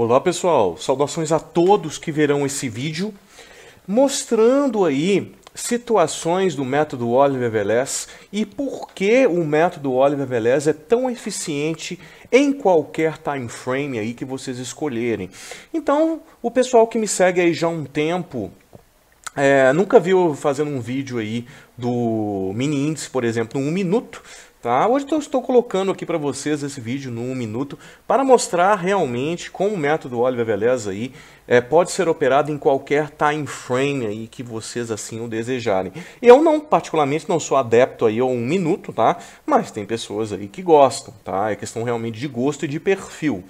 Olá pessoal, saudações a todos que verão esse vídeo mostrando aí situações do método Oliver Velez e por que o método Oliver Velez é tão eficiente em qualquer time frame aí que vocês escolherem. Então, o pessoal que me segue aí já há um tempo é, nunca viu fazendo um vídeo aí do mini índice, por exemplo, um minuto. Tá? Hoje eu estou colocando aqui para vocês esse vídeo num minuto para mostrar realmente como o método Oliver Velez aí é, pode ser operado em qualquer time frame aí que vocês assim o desejarem. Eu não, particularmente, não sou adepto aí a um minuto, tá? Mas tem pessoas aí que gostam, tá? É questão realmente de gosto e de perfil.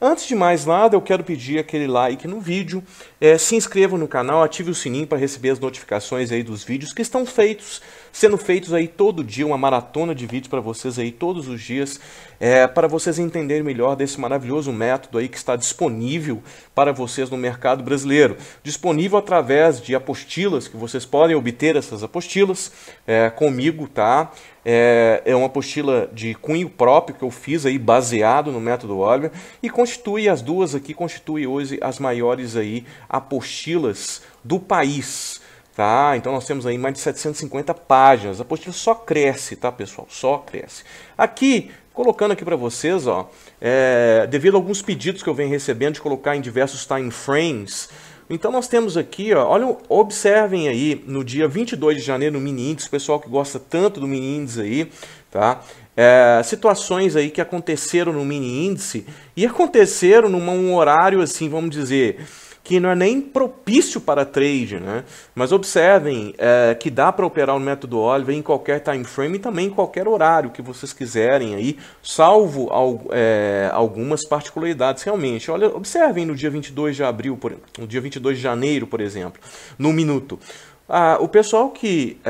Antes de mais nada, eu quero pedir aquele like no vídeo, é, se inscreva no canal, ative o sininho para receber as notificações aí dos vídeos que estão feitos sendo feitos aí todo dia, uma maratona de vídeos para vocês aí todos os dias, é, para vocês entenderem melhor desse maravilhoso método aí que está disponível para vocês no mercado brasileiro. Disponível através de apostilas, que vocês podem obter essas apostilas é, comigo, tá? É, é uma apostila de cunho próprio que eu fiz aí baseado no método Oliver e constitui as duas aqui constitui hoje as maiores aí apostilas do país. Tá? Então nós temos aí mais de 750 páginas. A apostila só cresce, tá, pessoal? Só cresce. Aqui, colocando aqui para vocês, ó, é, devido a alguns pedidos que eu venho recebendo de colocar em diversos time frames, então nós temos aqui, ó, olha, observem aí no dia 22 de janeiro no mini índice, pessoal que gosta tanto do mini índice aí, tá? É, situações aí que aconteceram no mini índice e aconteceram num horário assim, vamos dizer, que não é nem propício para trade, né? Mas observem é, que dá para operar o método Oliver em qualquer time frame e também em qualquer horário que vocês quiserem aí, salvo é, algumas particularidades realmente. Olha, observem no dia 22 de abril, por, no dia 22 de janeiro, por exemplo, no minuto. Ah, o pessoal que está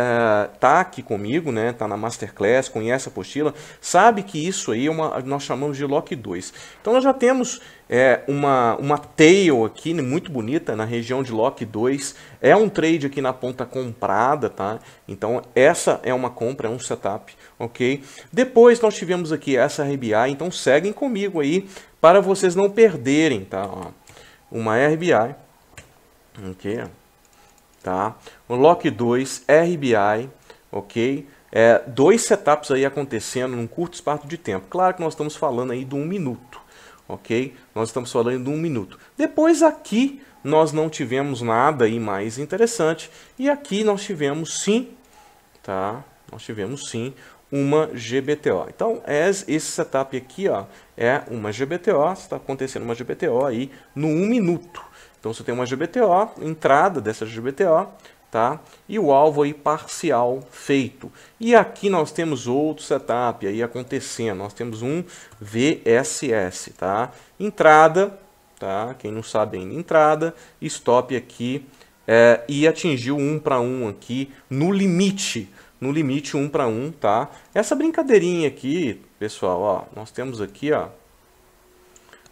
eh, ah, aqui comigo, né, está na Masterclass, conhece a apostila, sabe que isso aí é uma, nós chamamos de Lock 2. Então nós já temos é, uma, uma tail aqui né, muito bonita na região de Lock 2. É um trade aqui na ponta comprada, tá? Então essa é uma compra, é um setup, ok? Depois nós tivemos aqui essa RBI, então seguem comigo aí para vocês não perderem, tá? Ó, uma RBI, ok? tá? O lock 2, RBI, ok? É, dois setups aí acontecendo num curto espaço de tempo. Claro que nós estamos falando aí de um minuto, ok? Nós estamos falando de um minuto. Depois aqui nós não tivemos nada aí mais interessante e aqui nós tivemos sim, tá? Nós tivemos sim uma GBTO. Então, esse setup aqui ó, é uma GBTO, está acontecendo uma GBTO aí no um minuto. Então você tem uma GBTO, entrada dessa GBTO, tá? E o alvo aí parcial feito. E aqui nós temos outro setup aí acontecendo. Nós temos um VSS, tá? Entrada, tá? Quem não sabe ainda, entrada, stop aqui é, e atingiu um para um aqui no limite, no limite um para um, tá? Essa brincadeirinha aqui, pessoal, ó, nós temos aqui, ó,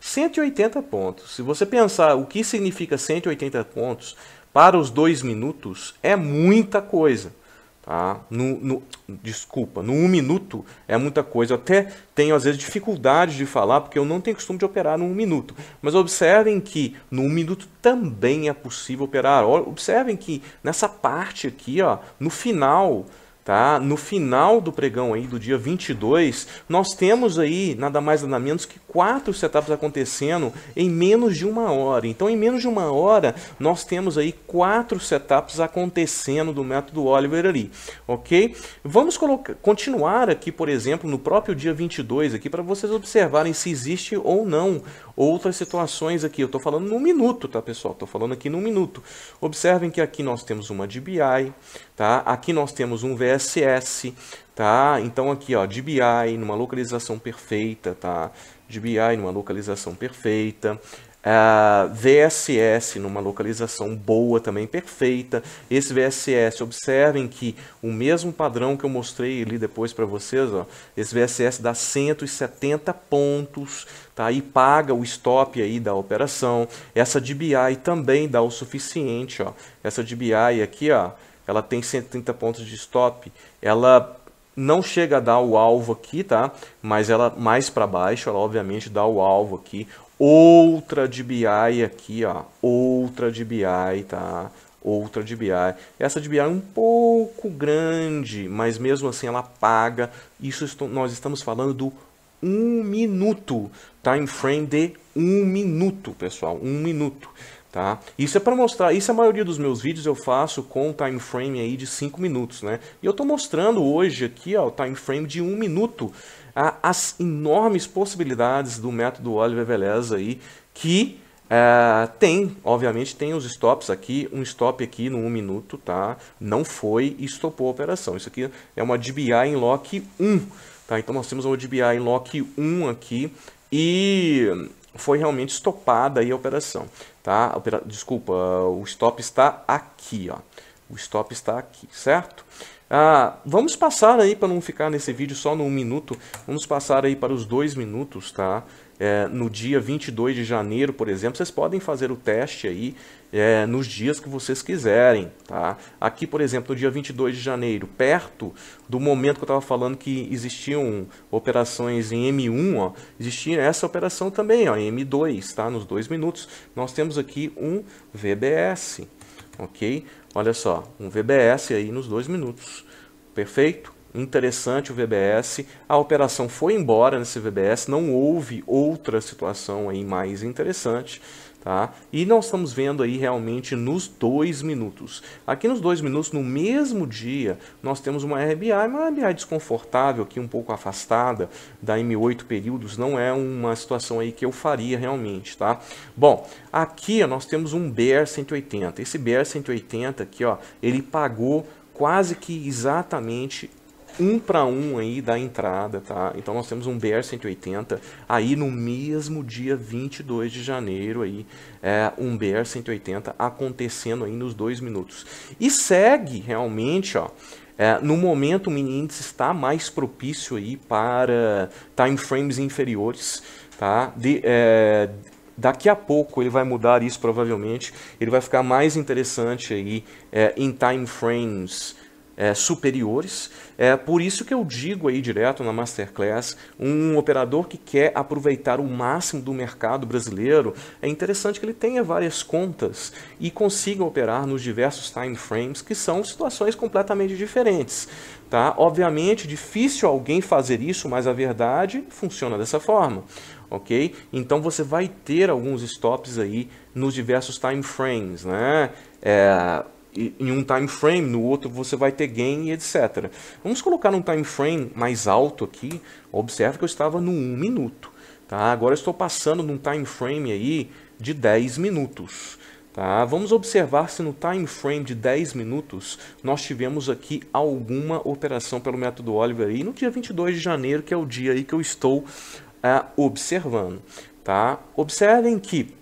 180 pontos. Se você pensar o que significa 180 pontos para os dois minutos, é muita coisa. Tá? No, no, desculpa, no um minuto é muita coisa. Eu até tenho às vezes dificuldade de falar porque eu não tenho costume de operar no um minuto. Mas observem que no um minuto também é possível operar. Observem que nessa parte aqui, ó, no final, Tá? No final do pregão aí, do dia 22, nós temos aí nada mais nada menos que quatro setups acontecendo em menos de uma hora. Então, em menos de uma hora, nós temos aí quatro setups acontecendo do método Oliver ali, ok? Vamos colocar, continuar aqui, por exemplo, no próprio dia 22 aqui, para vocês observarem se existe ou não outras situações aqui. Eu estou falando no minuto, tá, pessoal? tô falando aqui no minuto. Observem que aqui nós temos uma DBI, tá? Aqui nós temos um VR CSS, tá? Então aqui, ó, DBI numa localização perfeita, tá? DBI numa localização perfeita. Uh, ah, VSS numa localização boa também, perfeita. Esse VSS, observem que o mesmo padrão que eu mostrei ali depois para vocês, ó, esse VSS dá 170 pontos, tá? e paga o stop aí da operação. Essa DBI também dá o suficiente. Ó. Essa DBI aqui, ó, ela tem 130 pontos de stop, ela não chega a dar o alvo aqui, tá? Mas ela mais para baixo, ela obviamente dá o alvo aqui. Outra de aqui, ó, outra de tá? Outra de Essa de é um pouco grande, mas mesmo assim ela paga. Isso nós estamos falando do um minuto, time frame de um minuto, pessoal, um minuto. Tá? Isso é para mostrar, isso a maioria dos meus vídeos eu faço com um time frame aí de 5 minutos, né? E eu estou mostrando hoje aqui, ó, o time frame de 1 um minuto, a, as enormes possibilidades do método Oliver Velez aí, que é, tem, obviamente, tem os stops aqui, um stop aqui no 1 um minuto, tá? Não foi e stopou a operação. Isso aqui é uma DBI em lock 1, tá? Então nós temos uma DBI em lock 1 aqui e foi realmente estopada aí a operação tá? Desculpa, o stop está aqui, ó. O stop está aqui, certo? Ah, vamos passar aí para não ficar nesse vídeo só num minuto. Vamos passar aí para os dois minutos, tá? é, no dia 22 de janeiro, por exemplo, vocês podem fazer o teste aí é, nos dias que vocês quiserem. Tá? Aqui, por exemplo, no dia 22 de janeiro, perto do momento que eu estava falando que existiam operações em M1, ó, existia essa operação também, ó, em M2, tá? nos dois minutos. Nós temos aqui um VBS, ok? Olha só, um VBS aí nos dois minutos, perfeito? interessante o VBS. A operação foi embora nesse VBS, não houve outra situação aí mais interessante. Tá? E nós estamos vendo aí realmente nos dois minutos. Aqui nos dois minutos, no mesmo dia, nós temos uma RBI, uma RBI desconfortável aqui, um pouco afastada da M8 períodos, não é uma situação aí que eu faria realmente, tá? Bom, aqui ó, nós temos um BER 180. Esse BER 180 aqui, ó, ele pagou quase que exatamente um para um aí da entrada, tá? Então nós temos um BR-180 aí no mesmo dia 22 de janeiro aí, é, um BR-180 acontecendo aí nos dois minutos. E segue realmente, ó, é, no momento o mini índice está mais propício aí para time frames inferiores, tá? De, é, Daqui a pouco ele vai mudar isso provavelmente, ele vai ficar mais interessante aí é, em time frames é, superiores. É por isso que eu digo aí direto na Masterclass, um operador que quer aproveitar o máximo do mercado brasileiro, é interessante que ele tenha várias contas e consiga operar nos diversos time frames, que são situações completamente diferentes. Tá? Obviamente, difícil alguém fazer isso, mas a verdade funciona dessa forma ok? Então você vai ter alguns stops aí nos diversos time frames, né? É, em um time frame, no outro você vai ter gain e etc. Vamos colocar um time frame mais alto aqui. Observe que eu estava no 1 minuto. Tá? Agora estou passando num time frame aí de 10 minutos. Tá? Vamos observar se no time frame de 10 minutos nós tivemos aqui alguma operação pelo método Oliver aí no dia 22 de janeiro, que é o dia aí que eu estou é, observando. Tá? Observem que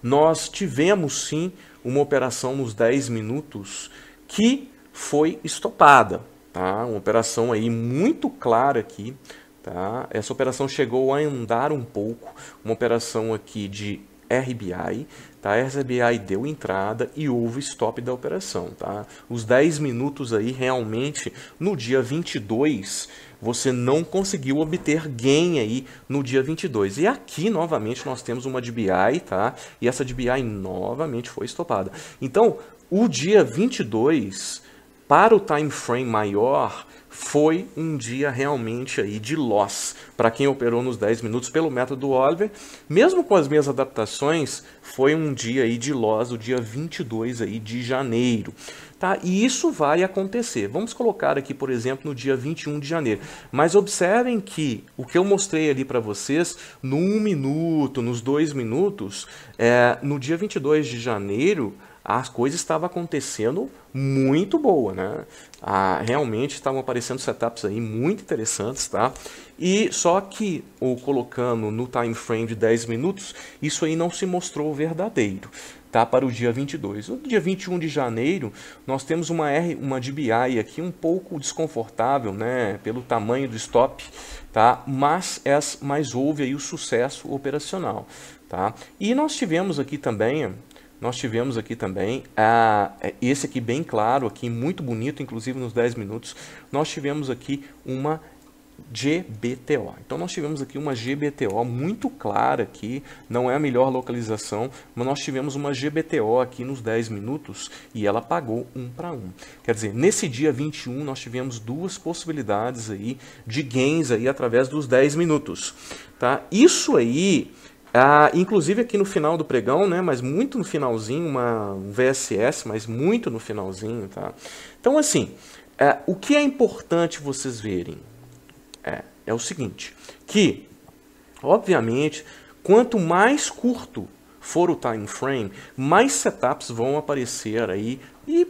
nós tivemos sim uma operação nos 10 minutos que foi estopada. Tá? Uma operação aí muito clara aqui. Tá? Essa operação chegou a andar um pouco, uma operação aqui de RBI, tá? RBI deu entrada e houve stop da operação, tá? Os 10 minutos aí realmente no dia 22 você não conseguiu obter gain aí no dia 22. E aqui, novamente, nós temos uma DBI, tá? E essa DBI novamente foi estopada. Então, o dia 22, para o time frame maior, foi um dia realmente aí de loss para quem operou nos 10 minutos pelo método Oliver. Mesmo com as minhas adaptações, foi um dia aí de loss, o dia 22 aí de janeiro. Tá? E isso vai acontecer. Vamos colocar aqui, por exemplo, no dia 21 de janeiro. Mas observem que o que eu mostrei ali para vocês, no 1 minuto, nos 2 minutos, é, no dia 22 de janeiro, a coisa estava acontecendo muito boa, né? Ah, realmente estavam aparecendo setups aí muito interessantes, tá? E só que o colocando no time frame de 10 minutos, isso aí não se mostrou verdadeiro tá? para o dia 22. No dia 21 de janeiro, nós temos uma, R, uma DBI aqui um pouco desconfortável né? pelo tamanho do stop, tá? mas, é mais houve aí o sucesso operacional. Tá? E nós tivemos aqui também nós tivemos aqui também ah, esse aqui bem claro, aqui muito bonito, inclusive nos 10 minutos, nós tivemos aqui uma GBTO. Então nós tivemos aqui uma GBTO muito clara aqui, não é a melhor localização, mas nós tivemos uma GBTO aqui nos 10 minutos e ela pagou um para um. Quer dizer, nesse dia 21 nós tivemos duas possibilidades aí de gains aí através dos 10 minutos, tá? Isso aí ah, inclusive aqui no final do pregão, né, mas muito no finalzinho, uma um VSS, mas muito no finalzinho, tá? Então assim, é, o que é importante vocês verem? é, é o seguinte, que obviamente quanto mais curto for o time frame, mais setups vão aparecer aí e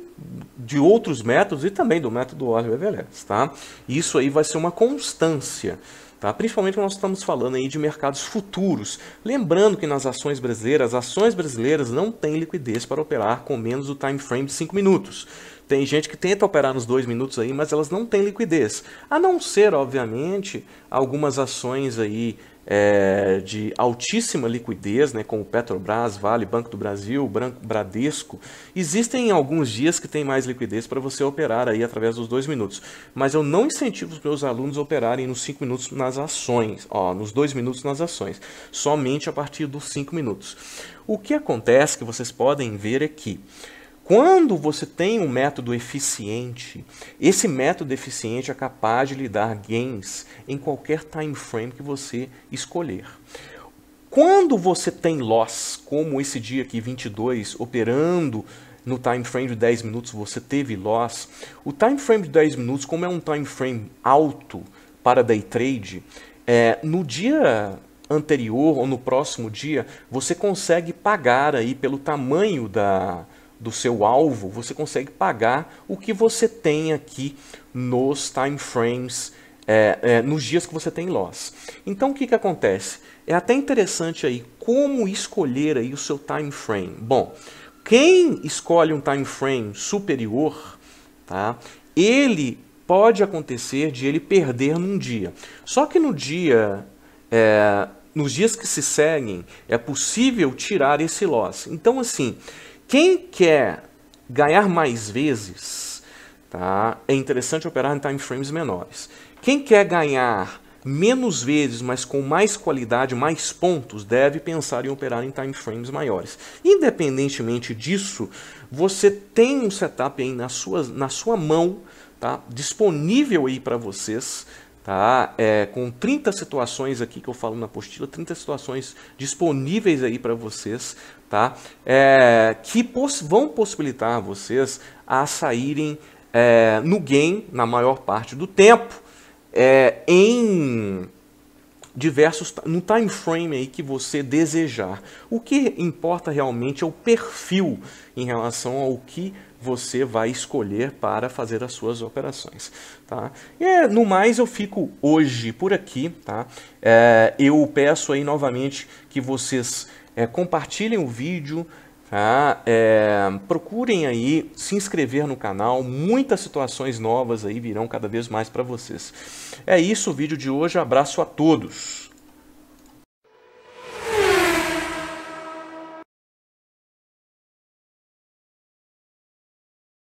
de outros métodos e também do método Orwell Everest, tá? Isso aí vai ser uma constância, tá? Principalmente quando nós estamos falando aí de mercados futuros. Lembrando que nas ações brasileiras, as ações brasileiras não têm liquidez para operar com menos do time frame de 5 minutos. Tem gente que tenta operar nos dois minutos aí, mas elas não têm liquidez. A não ser, obviamente, algumas ações aí é, de altíssima liquidez, né, como Petrobras, Vale, Banco do Brasil, Bradesco, existem alguns dias que tem mais liquidez para você operar aí através dos dois minutos. Mas eu não incentivo os meus alunos a operarem nos cinco minutos nas ações, ó, nos dois minutos nas ações, somente a partir dos cinco minutos. O que acontece que vocês podem ver aqui. É que quando você tem um método eficiente, esse método eficiente é capaz de lhe dar gains em qualquer time frame que você escolher. Quando você tem loss, como esse dia aqui 22, operando no time frame de 10 minutos você teve loss, o time frame de 10 minutos, como é um time frame alto para day trade, é, no dia anterior ou no próximo dia, você consegue pagar aí pelo tamanho da, do seu alvo, você consegue pagar o que você tem aqui nos time frames, é, é, nos dias que você tem loss. Então o que, que acontece? É até interessante aí como escolher aí o seu time frame. Bom, quem escolhe um time frame superior, tá? Ele pode acontecer de ele perder num dia. Só que no dia é, nos dias que se seguem, é possível tirar esse loss. Então, assim, quem quer ganhar mais vezes, tá? é interessante operar em time frames menores. Quem quer ganhar menos vezes, mas com mais qualidade, mais pontos, deve pensar em operar em time frames maiores. Independentemente disso, você tem um setup aí na sua, na sua mão, tá? disponível aí para vocês, tá? É, com 30 situações aqui que eu falo na apostila, 30 situações disponíveis aí para vocês, tá? É, que poss vão possibilitar vocês a saírem é, no game na maior parte do tempo, é, em diversos no time frame aí que você desejar. O que importa realmente é o perfil em relação ao que você vai escolher para fazer as suas operações. Tá? E, é, no mais, eu fico hoje por aqui. Tá? É, eu peço aí novamente que vocês é, compartilhem o vídeo, tá? É, procurem aí se inscrever no canal, muitas situações novas aí virão cada vez mais para vocês. É isso o vídeo de hoje, abraço a todos!